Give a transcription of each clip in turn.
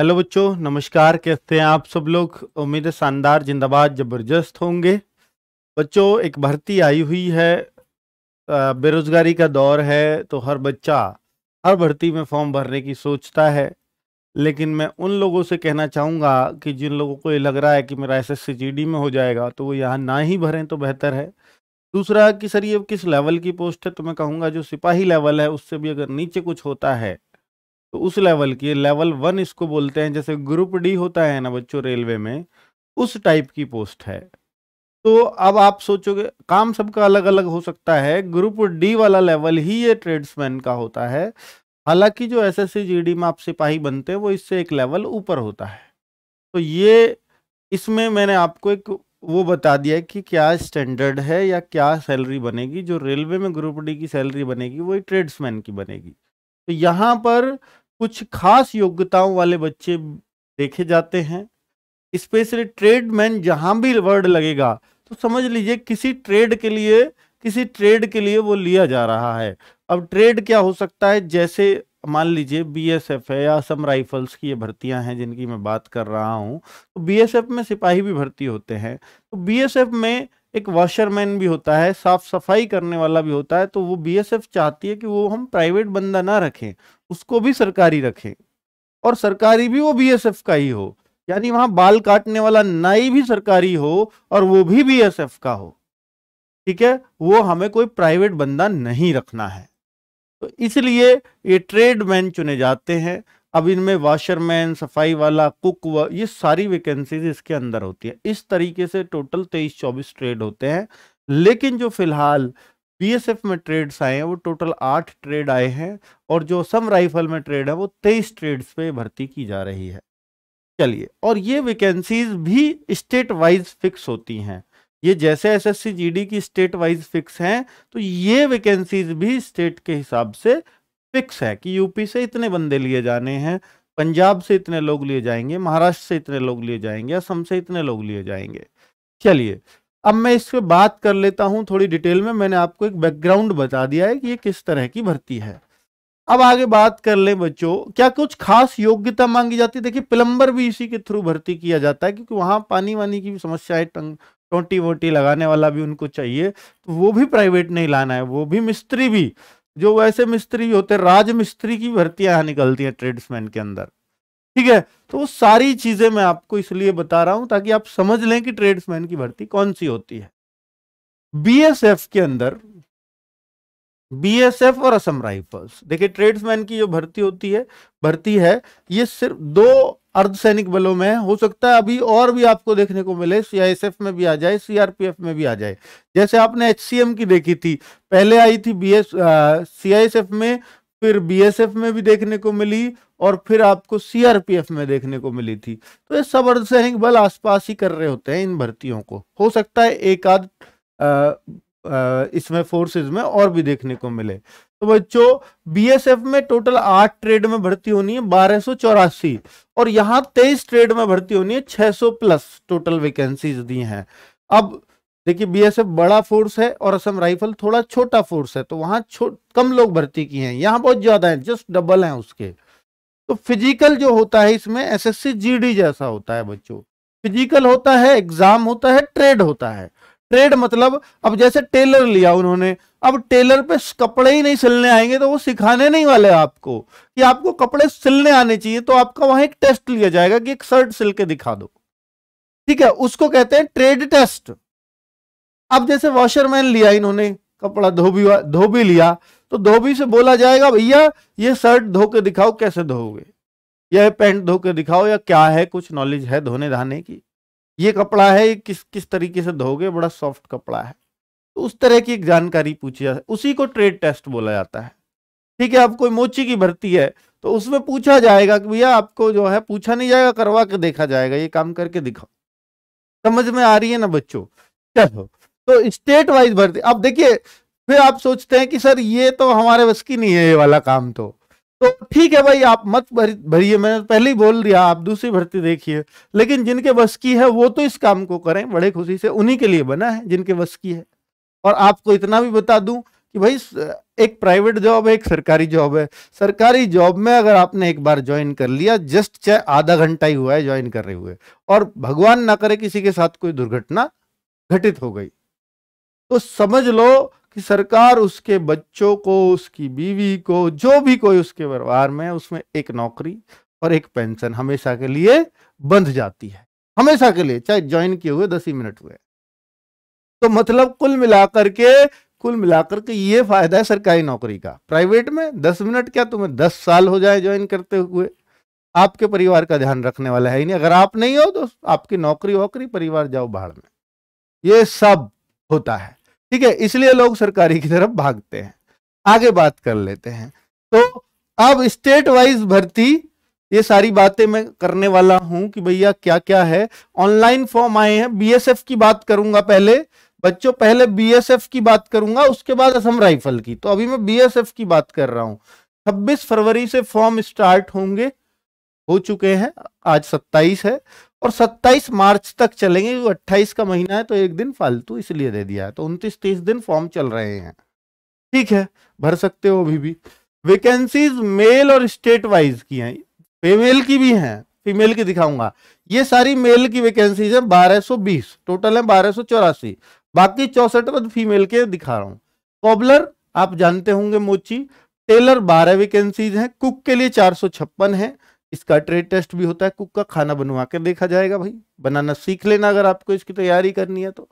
hello बच्चों नमस्कार कैसे हैं आप सब लोग उम्मीद शानदार जिंदाबाद जबरदस्त होंगे बच्चों एक भर्ती आई हुई है बेरोजगारी का दौर है तो हर बच्चा हर भर्ती में फॉर्म भरने की सोचता है लेकिन मैं उन लोगों से कहना चाहूँगा कि जिन लोगों को ये लग रहा है कि मेरा एस एस में हो जाएगा तो वो यहाँ ना ही भरें तो बेहतर है दूसरा कि सर ये किस लेवल की पोस्ट है तो मैं कहूँगा जो सिपाही लेवल है उससे भी अगर नीचे कुछ होता है तो उस लेवल की लेवल वन इसको बोलते हैं जैसे ग्रुप डी होता है ना बच्चों रेलवे में उस टाइप की पोस्ट है तो अब आप सोचोगे काम सबका अलग अलग हो सकता है ग्रुप डी वाला लेवल ही ये ट्रेड्समैन का होता है हालांकि जो एस एस सी में आप सिपाही बनते हैं वो इससे एक लेवल ऊपर होता है तो ये इसमें मैंने आपको एक वो बता दिया कि क्या स्टैंडर्ड है या क्या सैलरी बनेगी जो रेलवे में ग्रुप डी की सैलरी बनेगी वही ट्रेड्समैन की बनेगी तो यहाँ पर कुछ खास योग्यताओं वाले बच्चे देखे जाते हैं स्पेशली ट्रेडमैन जहाँ भी वर्ड लगेगा तो समझ लीजिए किसी ट्रेड के लिए किसी ट्रेड के लिए वो लिया जा रहा है अब ट्रेड क्या हो सकता है जैसे मान लीजिए बीएसएफ है या असम राइफल्स की ये भर्तियां हैं जिनकी मैं बात कर रहा हूँ तो बीएसएफ में सिपाही भी भर्ती होते हैं तो बीएसएफ में एक वॉशरमैन भी होता है साफ सफाई करने वाला भी होता है तो वो बीएसएफ चाहती है कि वो हम प्राइवेट बंदा ना रखें उसको भी सरकारी रखें और सरकारी भी वो बीएसएफ का ही हो यानी वहां बाल काटने वाला नाई भी सरकारी हो और वो भी बीएसएफ का हो ठीक है वो हमें कोई प्राइवेट बंदा नहीं रखना है तो इसलिए ये ट्रेडमैन चुने जाते हैं अब इनमें वाशरमैन सफाई वाला कुक वा, ये सारी वैकेंसीज इसके अंदर होती है इस तरीके से टोटल तेईस चौबीस ट्रेड होते हैं लेकिन जो फिलहाल बीएसएफ में ट्रेड्स आए हैं वो टोटल आठ ट्रेड आए हैं और जो सम राइफल में ट्रेड है वो तेईस ट्रेड्स पे भर्ती की जा रही है चलिए और ये वैकेंसीज भी स्टेट वाइज फिक्स होती हैं ये जैसे एसएससी जीडी की स्टेट वाइज फिक्स हैं तो ये वैकेंसीज भी स्टेट के हिसाब से फिक्स है कि यूपी से इतने बंदे लिए जाने हैं पंजाब से इतने लोग लिए जाएंगे महाराष्ट्र से इतने लोग लिए जाएंगे असम से इतने लोग लिए जाएंगे चलिए अब मैं इस पर बात कर लेता हूं थोड़ी डिटेल में मैंने आपको एक बैकग्राउंड बता दिया है कि ये किस तरह की भर्ती है अब आगे बात कर लें बच्चों क्या कुछ खास योग्यता मांगी जाती है देखिए प्लम्बर भी इसी के थ्रू भर्ती किया जाता है क्योंकि वहां पानी वानी की भी समस्या है टंग टोटी वोटी लगाने वाला भी उनको चाहिए तो वो भी प्राइवेट नहीं लाना है वो भी मिस्त्री भी जो वैसे मिस्त्री होते राज मिस्त्री की भर्तियां यहाँ निकलती हैं ट्रेड्समैन के अंदर ठीक है तो वो सारी चीजें मैं आपको इसलिए बता रहा हूं ताकि आप समझ लें कि ट्रेड्समैन की भर्ती कौन सी होती है बीएसएफ के अंदर बीएसएफ और असम राइफल्स देखिए ट्रेड्समैन की जो भर्ती होती है भर्ती है ये सिर्फ दो अर्धसैनिक बलों में हो सकता है अभी और भी आपको देखने को मिले सीआईएसएफ में भी आ जाए सीआरपीएफ में भी आ जाए जैसे आपने एचसीएम की देखी थी पहले आई थी एस सीआईएसएफ में फिर बीएसएफ में भी देखने को मिली और फिर आपको सीआरपीएफ में देखने को मिली थी तो ये सब अर्धसैनिक बल आसपास ही कर रहे होते हैं इन भर्तियों को हो सकता है एक आध इसमें फोर्सेज में और भी देखने को मिले तो बच्चों बीएसएफ में टोटल आठ ट्रेड में भर्ती होनी है बारह चौरासी और यहाँ तेईस ट्रेड में भर्ती होनी है छह सौ प्लस टोटल वैकेंसीज दी हैं अब देखिए बीएसएफ बड़ा फोर्स है और असम राइफल थोड़ा छोटा फोर्स है तो वहां कम लोग भर्ती किए हैं यहाँ बहुत ज्यादा है जस्ट डबल है उसके तो फिजिकल जो होता है इसमें एसएससी जीडी जैसा होता है बच्चों फिजिकल होता है एग्जाम होता है ट्रेड होता है ट्रेड मतलब अब जैसे टेलर लिया उन्होंने अब टेलर पे कपड़े ही नहीं सिलने आएंगे तो वो सिखाने नहीं वाले आपको कि आपको कपड़े सिलने आने चाहिए तो आपका वहां एक टेस्ट लिया जाएगा कि एक शर्ट सिल के दिखा दो ठीक है उसको कहते हैं ट्रेड टेस्ट अब जैसे वॉशरमैन लिया इन्होंने कपड़ा धोबी धोबी लिया तो धोबी से बोला जाएगा भैया ये शर्ट धो के दिखाओ कैसे धोगे या पैंट धो के दिखाओ या क्या है कुछ नॉलेज है धोने धाने की ये कपड़ा है ये किस किस तरीके से धोगे बड़ा सॉफ्ट कपड़ा है तो उस तरह की एक जानकारी पूछी जाती है उसी को ट्रेड टेस्ट बोला जाता है ठीक है अब कोई मोची की भर्ती है तो उसमें पूछा जाएगा कि भैया आपको जो है पूछा नहीं जाएगा करवा के देखा जाएगा ये काम करके दिखाओ समझ में आ रही है ना बच्चों चलो तो स्टेट वाइज भर्ती अब देखिए फिर आप सोचते हैं कि सर ये तो हमारे बस की नहीं है ये वाला काम तो तो ठीक है भाई आप मत भरिए मैंने तो पहले ही बोल दिया आप दूसरी भर्ती देखिए लेकिन जिनके बस की है वो तो इस काम को करें बड़े खुशी से उन्हीं के लिए बना है जिनके बस की है और आपको इतना भी बता दूं कि भाई एक प्राइवेट जॉब है एक सरकारी जॉब है सरकारी जॉब में अगर आपने एक बार ज्वाइन कर लिया जस्ट चाहे आधा घंटा ही हुआ है ज्वाइन कर रहे हुए और भगवान ना करे किसी के साथ कोई दुर्घटना घटित हो गई तो समझ लो कि सरकार उसके बच्चों को उसकी बीवी को जो भी कोई उसके परिवार में उसमें एक नौकरी और एक पेंशन हमेशा के लिए बंध जाती है हमेशा के लिए चाहे ज्वाइन किए हुए दस ही मिनट हुए तो मतलब कुल मिलाकर के कुल मिलाकर के ये फायदा है सरकारी नौकरी का प्राइवेट में दस मिनट क्या तुम्हें दस साल हो जाए ज्वाइन करते हुए आपके परिवार का ध्यान रखने वाला है ही नहीं अगर आप नहीं हो तो आपकी नौकरी वोकरी परिवार जाओ बाहर में ये सब होता है ठीक है इसलिए लोग सरकारी की तरफ भागते हैं आगे बात कर लेते हैं तो अब स्टेट वाइज भर्ती ये सारी बातें मैं करने वाला हूं कि भैया क्या क्या है ऑनलाइन फॉर्म आए हैं बीएसएफ की बात करूंगा पहले बच्चों पहले बीएसएफ की बात करूंगा उसके बाद असम राइफल की तो अभी मैं बीएसएफ की बात कर रहा हूं 26 फरवरी से फॉर्म स्टार्ट होंगे हो चुके हैं आज 27 है और 27 मार्च तक चलेंगे क्योंकि अट्ठाईस का महीना है तो एक दिन फालतू इसलिए दे दिया है तो उनतीस तीस दिन फॉर्म चल रहे हैं ठीक है भर सकते हो अभी भी वैकेंसीज मेल और स्टेट वाइज की हैं फीमेल की भी हैं फीमेल की दिखाऊंगा ये सारी मेल की वैकेंसीज है 1220 टोटल है बारह बाकी चौसठ पद फीमेल के दिखा रहा हूँ कॉबलर आप जानते होंगे मोची टेलर 12 वैकेंसीज हैं कुक के लिए चार सौ छप्पन है इसका ट्रेड टेस्ट भी होता है कुक का खाना बनवा कर देखा जाएगा भाई बनाना सीख लेना अगर आपको इसकी तैयारी करनी है तो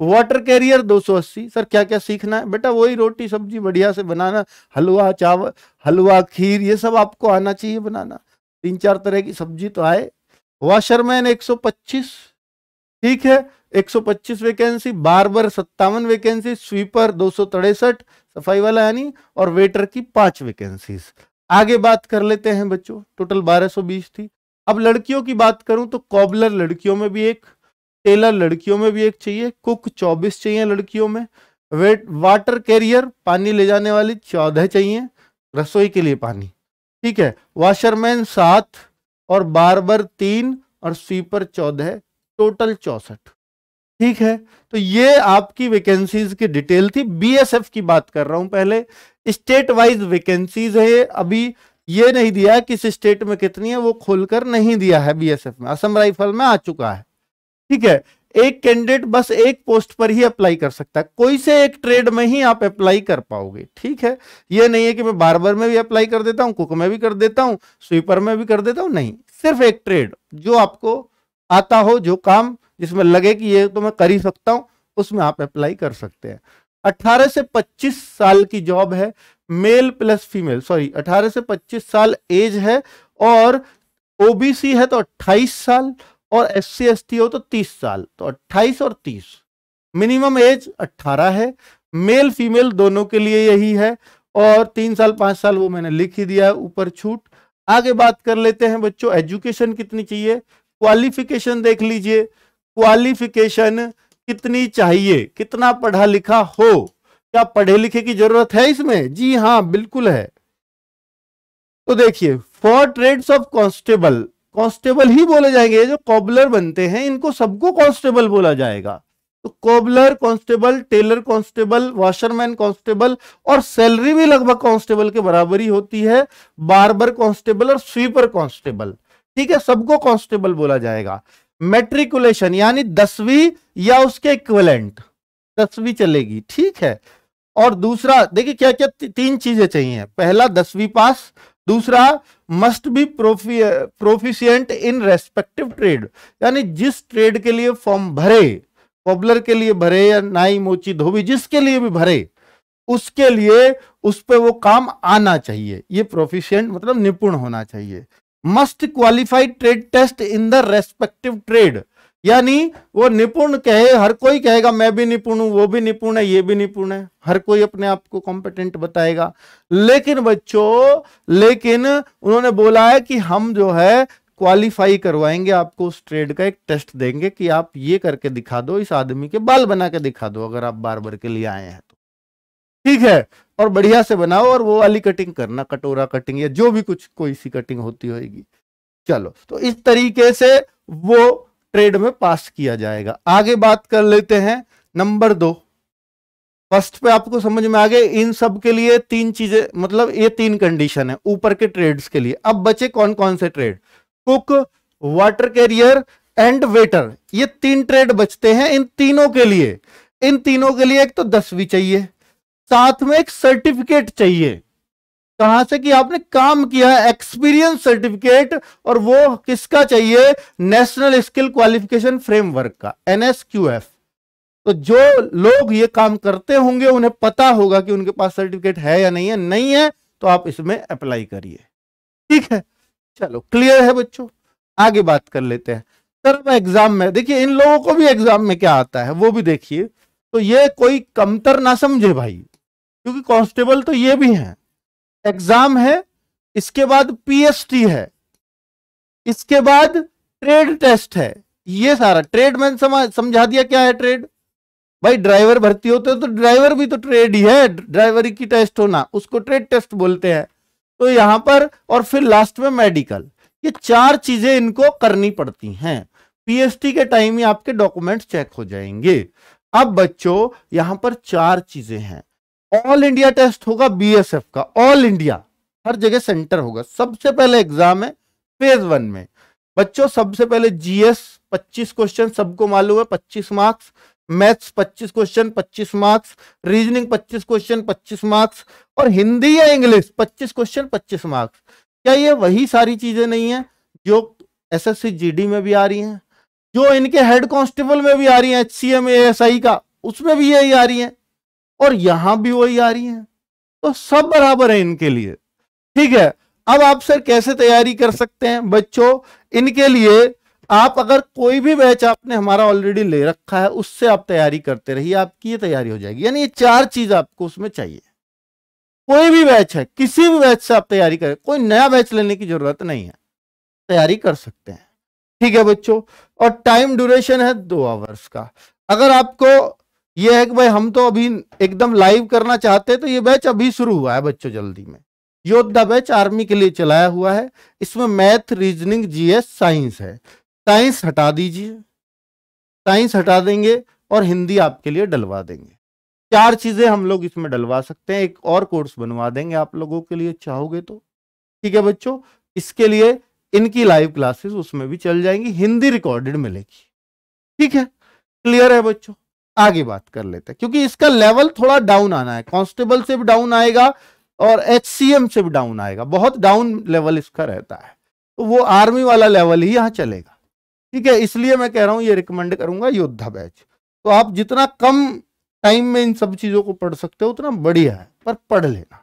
वाटर कैरियर 280 सर क्या क्या सीखना है बेटा वही रोटी सब्जी बढ़िया से बनाना हलवा चावल हलवा खीर ये सब आपको आना चाहिए बनाना तीन चार तरह की सब्जी तो आए वाशरमैन 125 ठीक है 125 वैकेंसी बार बार सत्तावन वैकेंसी स्वीपर दो सफाई वाला यानी और वेटर की पांच वैकेंसीज आगे बात कर लेते हैं बच्चों टोटल 1220 थी अब लड़कियों की बात करूं तो कॉबलर लड़कियों में भी एक टेलर लड़कियों में भी एक चाहिए कुक 24 चाहिए लड़कियों में वेट वाटर कैरियर पानी ले जाने वाली चौदह चाहिए रसोई के लिए पानी ठीक है वाशरमैन सात और बारबर तीन और स्वीपर चौदह टोटल चौसठ ठीक है तो ये आपकी वैकेंसीज की डिटेल थी बीएसएफ की बात कर रहा हूं पहले स्टेट वाइज वैकेंसीज है अभी ये नहीं दिया किस स्टेट में कितनी है वो खोलकर नहीं दिया है बीएसएफ में असम राइफल में आ चुका है ठीक है एक कैंडिडेट बस एक पोस्ट पर ही अप्लाई कर सकता है कोई से एक ट्रेड में ही आप अप्लाई कर पाओगे ठीक है ये नहीं है कि मैं बार बार में भी अप्लाई कर देता हूँ कुक में भी कर देता हूँ स्वीपर में भी कर देता हूँ नहीं सिर्फ एक ट्रेड जो आपको आता हो जो काम जिसमें लगे कि ये तो मैं कर ही सकता हूँ उसमें आप अप्लाई कर सकते हैं 18 से 25 साल की जॉब है मेल प्लस फीमेल सॉरी 18 से 25 साल एज है और ओबीसी है तो 28 साल और एस सी हो तो 30 साल तो 28 और 30 मिनिमम एज 18 है मेल फीमेल दोनों के लिए यही है और तीन साल पांच साल वो मैंने लिख ही दिया है ऊपर छूट आगे बात कर लेते हैं बच्चों एजुकेशन कितनी चाहिए क्वालिफिकेशन देख लीजिए क्वालिफिकेशन कितनी चाहिए कितना पढ़ा लिखा हो क्या पढ़े लिखे की जरूरत है इसमें जी हाँ बिल्कुल है तो देखिए for trades of constable constable ही बोले जाएंगे जो कॉबलर बनते हैं इनको सबको कॉन्स्टेबल बोला जाएगा तो cobbler constable tailor constable washerman constable और सैलरी भी लगभग कॉन्स्टेबल के बराबर ही होती है बारबर कांस्टेबल और स्वीपर कॉन्स्टेबल ठीक है सबको कांस्टेबल बोला जाएगा मेट्रिकुलेशन यानी दसवीं या उसके इक्वलेंट दसवीं चलेगी ठीक है और दूसरा देखिए क्या क्या तीन चीजें चाहिए पहला दसवीं पास दूसरा must be profi proficient in respective trade यानी जिस ट्रेड के लिए फॉर्म भरे पॉबलर के लिए भरे या नाई मोची धोबी जिसके लिए भी भरे उसके लिए उस पर वो काम आना चाहिए ये प्रोफिशियंट मतलब निपुण होना चाहिए must qualified trade test in the respective trade यानी वो निपुण कहे हर कोई कहेगा मैं भी निपुण हूं वो भी निपुण है ये भी निपुण है हर कोई अपने आप को कॉम्पिटेंट बताएगा लेकिन बच्चों लेकिन उन्होंने बोला है कि हम जो है क्वालिफाई करवाएंगे आपको उस ट्रेड का एक टेस्ट देंगे कि आप ये करके दिखा दो इस आदमी के बाल बना के दिखा दो अगर आप बार बार के लिए आए हैं ठीक है और बढ़िया से बनाओ और वो वाली कटिंग करना कटोरा कटिंग या जो भी कुछ कोई सी कटिंग होती होगी चलो तो इस तरीके से वो ट्रेड में पास किया जाएगा आगे बात कर लेते हैं नंबर दो फर्स्ट पे आपको समझ में आ गए इन सब के लिए तीन चीजें मतलब ये तीन कंडीशन है ऊपर के ट्रेड्स के लिए अब बचे कौन कौन से trade cook water carrier and waiter ये तीन ट्रेड बचते हैं इन तीनों के लिए इन तीनों के लिए एक तो दसवीं चाहिए साथ में एक सर्टिफिकेट चाहिए कहां से कि आपने काम किया एक्सपीरियंस सर्टिफिकेट और वो किसका चाहिए नेशनल स्किल क्वालिफिकेशन फ्रेमवर्क का एनएसक्यूएफ तो जो लोग ये काम करते होंगे उन्हें पता होगा कि उनके पास सर्टिफिकेट है या नहीं है नहीं है तो आप इसमें अप्लाई करिए ठीक है चलो क्लियर है बच्चों आगे बात कर लेते हैं सर एग्जाम में देखिए इन लोगों को भी एग्जाम में क्या आता है वो भी देखिए तो ये कोई कमतर ना समझे भाई क्योंकि कांस्टेबल तो ये भी है एग्जाम है इसके बाद पीएसटी है इसके बाद ट्रेड टेस्ट है ये सारा ट्रेड मैंने समझा दिया क्या है ट्रेड भाई ड्राइवर भर्ती होते हो तो ड्राइवर भी तो ट्रेड ही है ड्राइवर की टेस्ट होना उसको ट्रेड टेस्ट बोलते हैं तो यहां पर और फिर लास्ट में मेडिकल ये चार चीजें इनको करनी पड़ती हैं पीएसटी के टाइम ही आपके डॉक्यूमेंट्स चेक हो जाएंगे अब बच्चों यहां पर चार चीजें हैं ऑल इंडिया टेस्ट होगा बीएसएफ का ऑल इंडिया हर जगह सेंटर होगा सबसे पहले एग्जाम है फेज वन में बच्चों सबसे पहले जीएस 25 क्वेश्चन सबको मालूम है 25 marks maths 25 question 25 marks reasoning 25 question 25 marks और हिंदी या इंग्लिश 25 क्वेश्चन 25 मार्क्स क्या ये वही सारी चीजें नहीं है जो एसएससी जीडी में भी आ रही हैं जो इनके हेड कांस्टेबल में भी आ रही हैं एचसीएम एएसआई का उसमें भी यही आ रही हैं और यहां भी वही आ रही है तो सब बराबर है इनके लिए ठीक है अब आप सर कैसे तैयारी कर सकते हैं बच्चों इनके लिए आप अगर कोई भी बैच आपने हमारा ऑलरेडी ले रखा है उससे आप तैयारी करते रहिए आपकी ये तैयारी हो जाएगी यानी ये चार चीज आपको उसमें चाहिए कोई भी बैच है किसी भी बैच से आप तैयारी करें कोई नया बैच लेने की जरूरत नहीं है तैयारी कर सकते हैं ठीक है बच्चों और टाइम ड्यूरेशन है दो आवर्स का अगर आपको ये है कि भाई हम तो अभी एकदम लाइव करना चाहते हैं तो ये बैच अभी शुरू हुआ है बच्चों जल्दी में योद्धा बैच आर्मी के लिए चलाया हुआ है इसमें मैथ रीजनिंग जीएस साइंस है साइंस हटा दीजिए साइंस हटा देंगे और हिंदी आपके लिए डलवा देंगे चार चीजें हम लोग इसमें डलवा सकते हैं एक और कोर्स बनवा देंगे आप लोगों के लिए चाहोगे तो ठीक है बच्चों इसके लिए इनकी लाइव क्लासेस उसमें भी चल जाएंगी हिंदी रिकॉर्डेड मिलेगी ठीक है क्लियर है बच्चों आगे बात कर लेते हैं क्योंकि इसका लेवल थोड़ा डाउन आना है कांस्टेबल से भी डाउन आएगा और एच से भी डाउन आएगा बहुत डाउन लेवल इसका रहता है तो वो आर्मी वाला लेवल ही यहाँ चलेगा ठीक है इसलिए मैं कह रहा हूँ ये रिकमेंड करूंगा योद्धा बैच तो आप जितना कम टाइम में इन सब चीजों को पढ़ सकते हो उतना बढ़िया है पर पढ़ लेना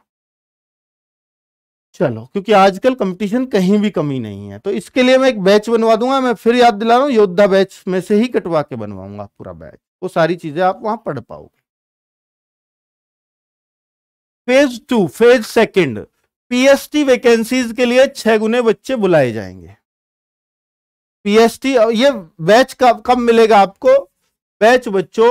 चलो क्योंकि आजकल कंपटीशन कहीं भी कमी नहीं है तो इसके लिए मैं एक बैच बनवा दूंगा मैं फिर याद दिला रहा हूँ योद्धा बैच में से ही कटवा के बनवाऊंगा पूरा बैच वो सारी चीजें आप वहां पढ़ पाओगे phase two phase second PST vacancies के लिए छह गुने बच्चे बुलाए जाएंगे पीएसटी ये बैच कब मिलेगा आपको बैच बच्चों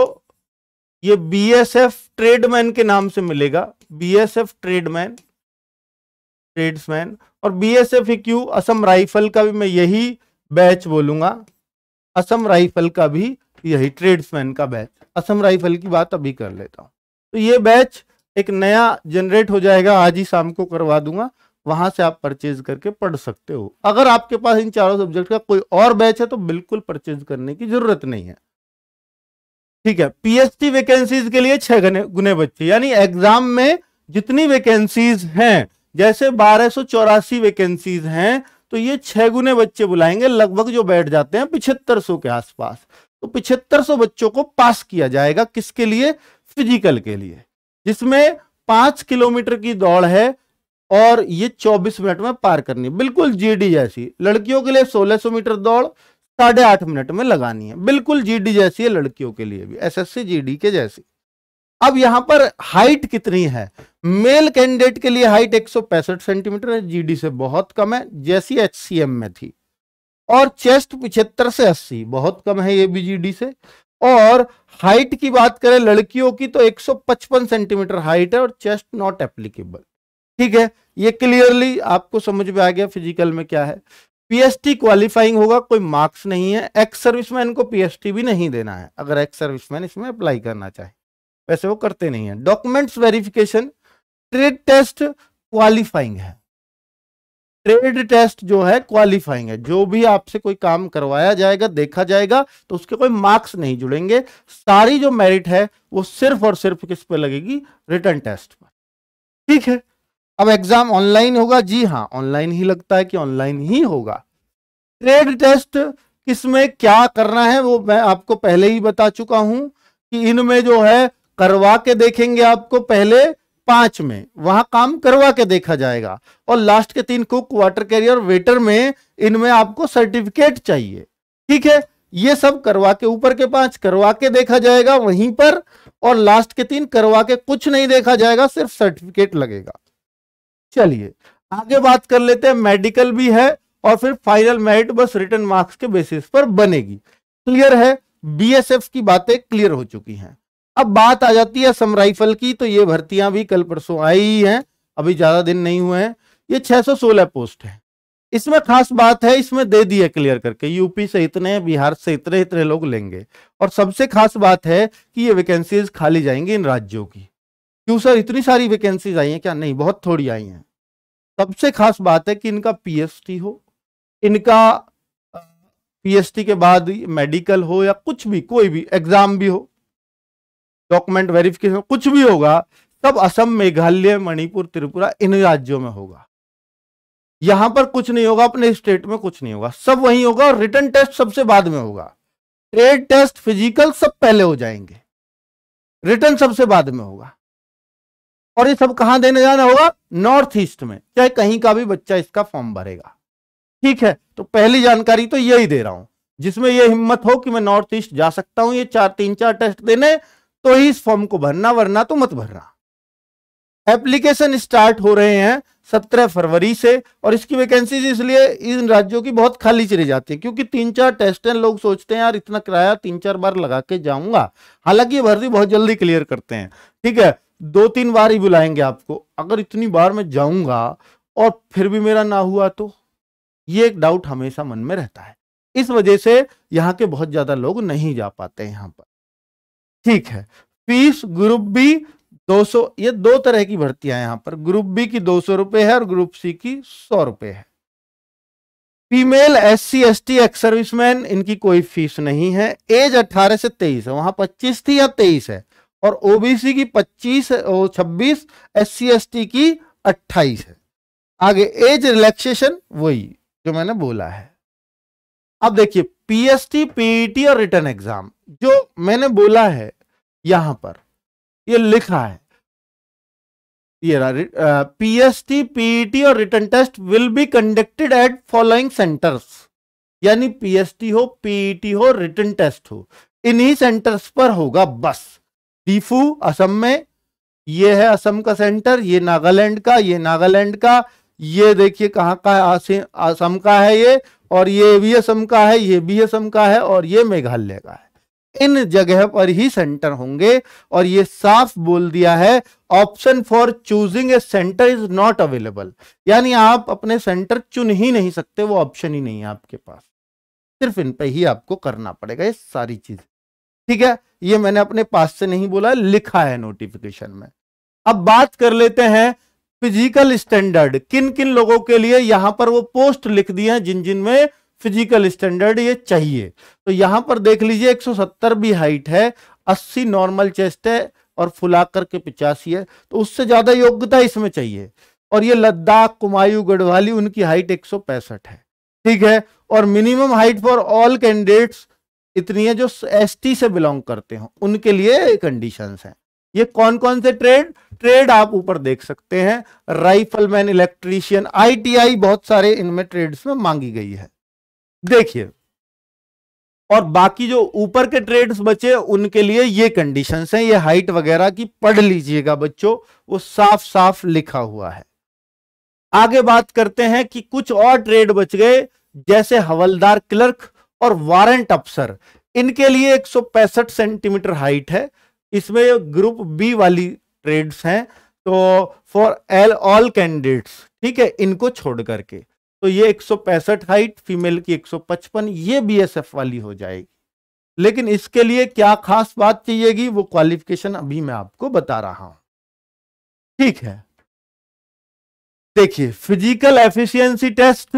ये बीएसएफ ट्रेडमैन के नाम से मिलेगा बीएसएफ ट्रेडमैन ट्रेड्समैन और बीएसएफ क्यू असम राइफल का भी मैं यही बैच बोलूंगा असम राइफल का भी यही ट्रेड्समैन का बैच असम राइफल की बात अभी कर लेता हूँ तो ये बैच एक नया जनरेट हो जाएगा आज ही शाम को करवा दूंगा वहां से आप परचेज करके पढ़ सकते हो अगर आपके पास इन चारों सब्जेक्ट का कोई और बैच है तो बिल्कुल परचेज करने की जरूरत नहीं है ठीक है पीएचडी वैकेंसीज के लिए छह गुने बच्चे यानी एग्जाम में जितनी वैकेंसीज हैं जैसे बारह वैकेंसीज हैं तो ये छह गुने बच्चे बुलाएंगे लगभग जो बैठ जाते हैं पिछहत्तर के आसपास तो पिछहत्तर बच्चों को पास किया जाएगा किसके लिए फिजिकल के लिए जिसमें पांच किलोमीटर की दौड़ है और ये 24 मिनट में पार करनी बिल्कुल जीडी जैसी लड़कियों के लिए 1600 मीटर दौड़ साढ़े आठ मिनट में लगानी है बिल्कुल जीडी जैसी है लड़कियों के लिए भी एसएससी जीडी के जैसी अब यहां पर हाइट कितनी है मेल कैंडिडेट के लिए हाइट एक सेंटीमीटर है जीडी से बहुत कम है जैसी एचसीएम में थी और चेस्ट पिछहत्तर से अस्सी बहुत कम है ये बीजीडी से और हाइट की बात करें लड़कियों की तो 155 सेंटीमीटर हाइट है और चेस्ट नॉट एप्लीकेबल ठीक है ये क्लियरली आपको समझ में आ गया फिजिकल में क्या है पीएसटी क्वालिफाइंग होगा कोई मार्क्स नहीं है एक्स सर्विसमैन को पीएसटी भी नहीं देना है अगर एक्स सर्विसमैन इसमें अप्लाई करना चाहे वैसे वो करते नहीं है documents verification trade test qualifying है ट्रेड टेस्ट जो है क्वालिफाइंग है जो भी आपसे कोई काम करवाया जाएगा देखा जाएगा तो उसके कोई मार्क्स नहीं जुड़ेंगे सारी जो मेरिट है वो सिर्फ और सिर्फ किस पे लगेगी रिटर्न टेस्ट पर ठीक है अब एग्जाम ऑनलाइन होगा जी हाँ ऑनलाइन ही लगता है कि ऑनलाइन ही होगा ट्रेड टेस्ट किसमें क्या करना है वो मैं आपको पहले ही बता चुका हूं कि इनमें जो है करवा के देखेंगे आपको पहले पांच में वहां काम करवा के देखा जाएगा और लास्ट के तीन कुक वाटर कैरियर वेटर में इनमें आपको सर्टिफिकेट चाहिए ठीक है ये सब करवा के ऊपर के पांच करवा के देखा जाएगा वहीं पर और लास्ट के तीन करवा के कुछ नहीं देखा जाएगा सिर्फ सर्टिफिकेट लगेगा चलिए आगे बात कर लेते हैं मेडिकल भी है और फिर फाइनल मेरिट बस रिटर्न मार्क्स के बेसिस पर बनेगी क्लियर है बीएसएफ की बातें क्लियर हो चुकी हैं अब बात आ जाती है सम राइफल की तो ये भर्तियां भी कल परसों आई ही हैं अभी ज्यादा दिन नहीं हुए हैं ये 616 पोस्ट है इसमें खास बात है इसमें दे दिया क्लियर करके यूपी से इतने बिहार से इतने इतने लोग लेंगे और सबसे खास बात है कि ये वैकेंसीज खाली जाएंगी इन राज्यों की क्यों सर इतनी सारी वैकेंसीज आई हैं क्या नहीं बहुत थोड़ी आई हैं सबसे खास बात है कि इनका पीएसटी हो इनका पी के बाद मेडिकल हो या कुछ भी कोई भी एग्जाम भी हो डॉक्यूमेंट वेरिफिकेशन कुछ भी होगा तब असम मेघालय मणिपुर त्रिपुरा इन राज्यों में होगा यहां पर कुछ नहीं होगा अपने स्टेट में कुछ नहीं होगा सब वही होगा और रिटर्न टेस्ट सबसे बाद में होगा ट्रेड टेस्ट फिजिकल सब पहले हो जाएंगे रिटर्न सबसे बाद में होगा और ये सब कहां देने जाना होगा नॉर्थ ईस्ट में चाहे कहीं का भी बच्चा इसका फॉर्म भरेगा ठीक है तो पहली जानकारी तो यही दे रहा हूं जिसमें ये हिम्मत हो कि मैं नॉर्थ ईस्ट जा सकता हूं ये चार तीन चार टेस्ट देने तो ही इस फॉर्म को भरना वरना तो मत भरना एप्लीकेशन स्टार्ट हो रहे हैं सत्रह फरवरी से और इसकी वैकेंसीज इसलिए इन राज्यों की बहुत खाली चली जाती है क्योंकि तीन चार टेस्ट हैं लोग सोचते हैं यार इतना किराया तीन चार बार लगा के जाऊंगा हालांकि ये भर्ती बहुत जल्दी क्लियर करते हैं ठीक है दो तीन बार ही बुलाएंगे आपको अगर इतनी बार मैं जाऊंगा और फिर भी मेरा ना हुआ तो ये एक डाउट हमेशा मन में रहता है इस वजह से यहाँ के बहुत ज्यादा लोग नहीं जा पाते यहाँ पर ठीक है फीस ग्रुप बी 200 ये दो तरह की भर्तियां यहां पर ग्रुप बी की दो सौ रुपए है और ग्रुप सी की सौ रुपए है female S C S T ex serviceman इनकी कोई फीस नहीं है एज 18 से 23 है वहां 25 थी या 23 है और ओबीसी की 25 छब्बीस एस सी एस टी की 28 है आगे एज रिलैक्सेशन वही जो मैंने बोला है अब देखिए पीएसटी पीईटी और रिटर्न एग्जाम जो मैंने बोला है यहां पर ये लिखा है ये पीएसटी पीईटी e और written test will be conducted at following centres यानी पीएसटी हो पीईटी e हो रिटर्न टेस्ट हो इन्हीं सेंटर्स पर होगा बस डीफू असम में ये है असम का सेंटर ये नागालैंड का ये नागालैंड का ये देखिए कहाँ का है असम का है ये और ये भी असम का है ये भी असम का है और ये मेघालय का है इन जगह पर ही सेंटर होंगे और ये साफ बोल दिया है option for choosing a centre is not available यानी आप अपने सेंटर चुन ही नहीं सकते वो ऑप्शन ही नहीं है आपके पास सिर्फ इन पे ही आपको करना पड़ेगा ये सारी चीज ठीक है ये मैंने अपने पास से नहीं बोला लिखा है नोटिफिकेशन में अब बात कर लेते हैं फिजिकल स्टैंडर्ड किन किन लोगों के लिए यहां पर वो पोस्ट लिख दिए जिन जिन में फिजिकल स्टैंडर्ड ये चाहिए तो यहाँ पर देख लीजिए 170 भी हाइट है 80 नॉर्मल चेस्ट है और फुला करके पिचासी है तो उससे ज़्यादा योग्यता इसमें चाहिए और ये लद्दाख कुमायू गढ़वाली उनकी हाइट एक है ठीक है और minimum height for all candidates इतनी है जो एस से बिलोंग करते हो उनके लिए कंडीशंस हैं ये कौन कौन से ट्रेड ट्रेड आप ऊपर देख सकते हैं राइफलमैन इलेक्ट्रीशियन आईटीआई बहुत सारे इनमें ट्रेड्स में मांगी गई है देखिए और बाकी जो ऊपर के ट्रेड्स बचे उनके लिए ये कंडीशंस हैं ये हाइट वगैरह की पढ़ लीजिएगा बच्चों वो साफ साफ लिखा हुआ है आगे बात करते हैं कि कुछ और ट्रेड बच गए जैसे हवलदार क्लर्क और वारंट अफसर इनके लिए एक सेंटीमीटर हाइट है इसमें ग्रुप बी वाली ट्रेड्स हैं तो फॉर एल ऑल कैंडिडेट्स ठीक है इनको छोड़ करके तो ये एक हाइट फीमेल की 155 ये बीएसएफ वाली हो जाएगी लेकिन इसके लिए क्या खास बात चाहिएगी वो क्वालिफिकेशन अभी मैं आपको बता रहा हूं ठीक है देखिए फिजिकल एफिशिएंसी टेस्ट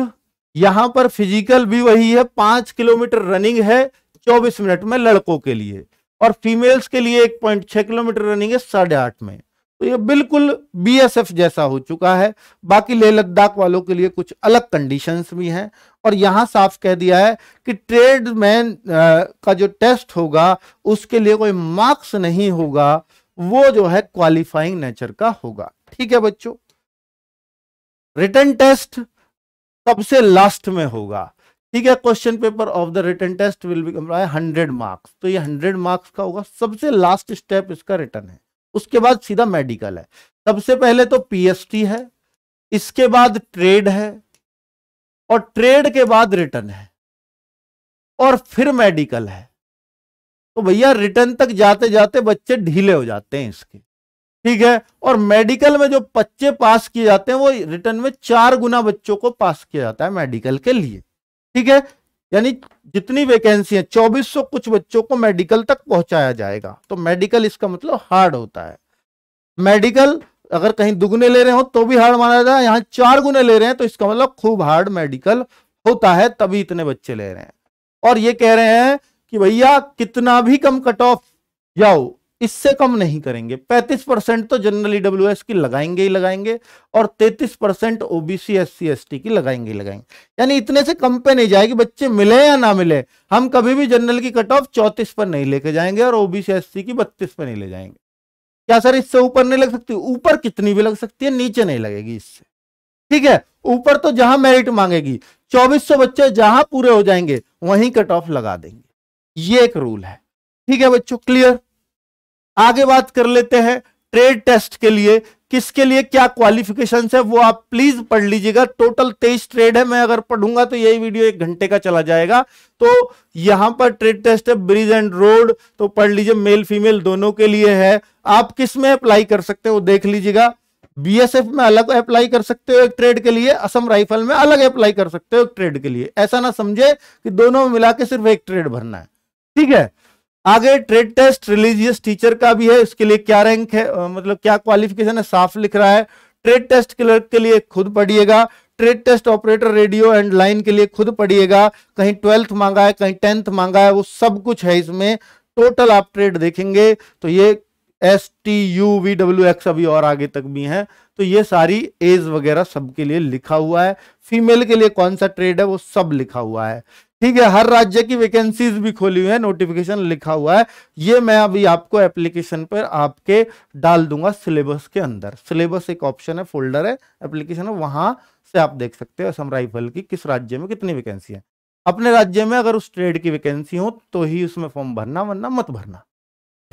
यहां पर फिजिकल भी वही है पांच किलोमीटर रनिंग है चौबीस मिनट में लड़कों के लिए और फीमेल्स के लिए एक पॉइंट छह किलोमीटर रनिंग है साढ़े आठ में तो ये बिल्कुल बीएसएफ जैसा हो चुका है बाकी लेह लद्दाख वालों के लिए कुछ अलग कंडीशंस भी हैं और यहाँ साफ कह दिया है कि ट्रेडमैन का जो टेस्ट होगा उसके लिए कोई मार्क्स नहीं होगा वो जो है क्वालिफाइंग नेचर का होगा ठीक है बच्चों रिटर्न टेस्ट सबसे लास्ट में होगा ठीक है question paper of the written test will be hundred marks तो ये हंड्रेड मार्क्स का होगा सबसे लास्ट स्टेप इसका रिटर्न है उसके बाद सीधा मेडिकल है सबसे पहले तो पीएसटी है इसके बाद ट्रेड है और ट्रेड के बाद रिटर्न है और फिर मेडिकल है तो भैया रिटर्न तक जाते जाते बच्चे ढीले हो जाते हैं इसके ठीक है और मेडिकल में जो बच्चे पास किए जाते हैं वो रिटर्न में चार गुना बच्चों को पास किया जाता है मेडिकल के लिए ठीक है यानी जितनी वैकेंसी है 2400 कुछ बच्चों को मेडिकल तक पहुंचाया जाएगा तो मेडिकल इसका मतलब हार्ड होता है मेडिकल अगर कहीं दुगुने ले रहे हो तो भी हार्ड माना जाए यहाँ चार गुने ले रहे हैं तो इसका मतलब खूब हार्ड मेडिकल होता है तभी इतने बच्चे ले रहे हैं और ये कह रहे हैं कि भैया कितना भी कम कट ऑफ जाओ इससे कम नहीं करेंगे 35 परसेंट तो जनरली डब्ल्यू की लगाएंगे ही लगाएंगे और 33 परसेंट ओबीसी एस सी की लगाएंगे ही लगाएंगे यानी इतने से कम पे नहीं जाएगी बच्चे मिले या ना मिले हम कभी भी जनरल की कट ऑफ चौतीस पर नहीं लेके जाएंगे और ओबीसी एस की बत्तीस पर नहीं ले जाएंगे क्या सर इससे ऊपर नहीं लग सकती ऊपर कितनी भी लग सकती है नीचे नहीं लगेगी इससे ठीक है ऊपर तो जहां मेरिट मांगेगी 2400 बच्चे जहां पूरे हो जाएंगे वहीं कट ऑफ लगा देंगे ये एक रूल है ठीक है बच्चों क्लियर आगे बात कर लेते हैं ट्रेड टेस्ट के लिए किसके लिए क्या क्वालिफिकेशन है वो आप प्लीज पढ़ लीजिएगा टोटल तेईस ट्रेड है मैं अगर पढ़ूंगा तो यही वीडियो एक घंटे का चला जाएगा तो यहां पर ट्रेड टेस्ट है ब्रिज एंड रोड तो पढ़ लीजिए मेल फीमेल दोनों के लिए है आप किस में अप्लाई कर सकते हो देख लीजिएगा बीएसएफ में अलग अप्लाई कर सकते हो एक ट्रेड के लिए असम राइफल में अलग अप्लाई कर सकते हो एक ट्रेड के लिए ऐसा ना समझे कि दोनों में मिला के सिर्फ एक ट्रेड भरना है ठीक है आगे ट्रेड टेस्ट रिलीजियस टीचर का भी है उसके लिए क्या रैंक है मतलब क्या क्वालिफिकेशन है साफ लिख रहा है ट्रेड टेस्ट क्लर्क के लिए खुद पढ़िएगा trade test operator radio and line के लिए खुद पढ़िएगा कहीं ट्वेल्थ मांगा है कहीं टेंथ मांगा है वो सब कुछ है इसमें टोटल आप ट्रेड देखेंगे तो ये S T U V W X अभी और आगे तक भी हैं तो ये सारी एज वगैरह सबके लिए लिखा हुआ है फीमेल के लिए कौन सा ट्रेड है वो सब लिखा हुआ है ठीक है हर राज्य की वैकेंसीज भी खोली हुई है नोटिफिकेशन लिखा हुआ है ये मैं अभी आपको एप्लीकेशन पर आपके डाल दूंगा सिलेबस के अंदर सिलेबस एक ऑप्शन है फोल्डर है एप्लीकेशन है वहां से आप देख सकते हो असम राइफल की किस राज्य में कितनी वैकेंसी है अपने राज्य में अगर उस ट्रेड की वैकेंसी हो तो ही उसमें फॉर्म भरना वरना मत भरना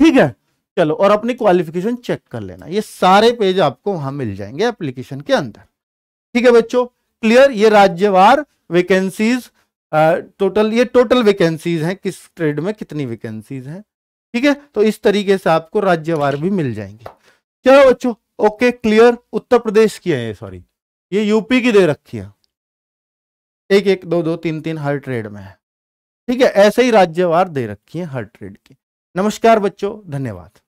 ठीक है चलो और अपनी क्वालिफिकेशन चेक कर लेना ये सारे पेज आपको वहां मिल जाएंगे एप्लीकेशन के अंदर ठीक है बच्चों क्लियर ये राज्यवार वैकेंसीज टोटल ये टोटल वैकेंसीज हैं किस ट्रेड में कितनी वैकेंसीज हैं ठीक है तो इस तरीके से आपको राज्यवार भी मिल जाएंगे चलो बच्चों ओके क्लियर उत्तर प्रदेश की है ये सॉरी ये यूपी की दे रखी है एक एक दो दो तीन तीन हर ट्रेड में है ठीक है ऐसे ही राज्यवार दे रखी है हर ट्रेड की नमस्कार बच्चों धन्यवाद